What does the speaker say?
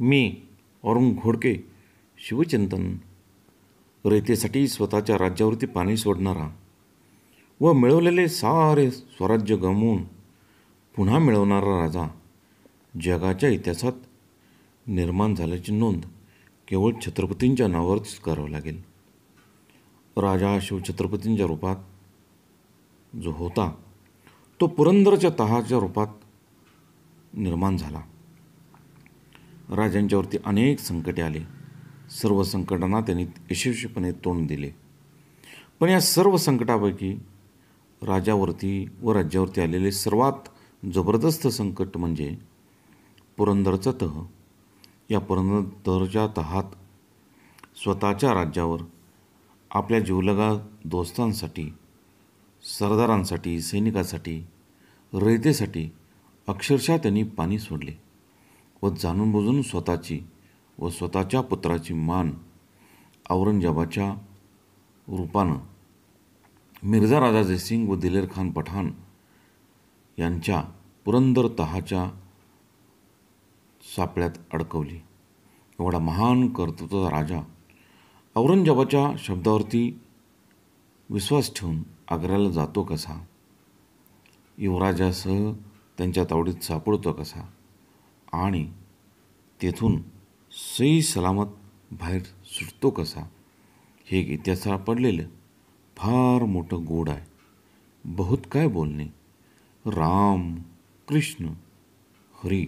मी अरुण घोडके शिवचिंतन रयतेसाठी स्वतःच्या राज्यावरती पाणी सोडणारा व मिळवलेले सारे स्वराज्य गमवून पुन्हा मिळवणारा राजा जगाच्या इतिहासात निर्माण झाल्याची नोंद केवळ छत्रपतींच्या नावावरच करावं लागेल राजा शिवछत्रपतींच्या रूपात जो होता तो पुरंदरच्या तहाच्या रूपात निर्माण झाला राजांच्यावरती अनेक संकटे आले सर्व संकटांना त्यांनी यशस्वीपणे तोंड दिले पण या सर्व संकटापैकी राजावरती व राज्यावरती आलेले सर्वात जबरदस्त संकट म्हणजे पुरंदरचा तह या पुरंदरच्या तहात स्वतःच्या राज्यावर आपल्या जीवलगा दोस्तांसाठी सरदारांसाठी सैनिकासाठी रयतेसाठी अक्षरशः त्यांनी पाणी सोडले व जाणून बुजून स्वतःची व स्वतःच्या पुत्राची मान औरंगजेबाच्या रूपानं मिर्झा राजा जयसिंग व दिलेर खान पठाण यांच्या पुरंदर तहाच्या सापळ्यात अडकवली एवढा महान कर्तृत्व राजा औरंगजेबाच्या शब्दावरती विश्वास ठेवून आग्र्याला जातो कसा युवराजासह त्यांच्या तावडीत सापडतो कसा आणि तेथून सई सलामत बाहेर सुटतो कसा हे इतिहासाला पडलेलं फार मोठं गोड आहे बहुत काय बोलणे राम कृष्ण हरी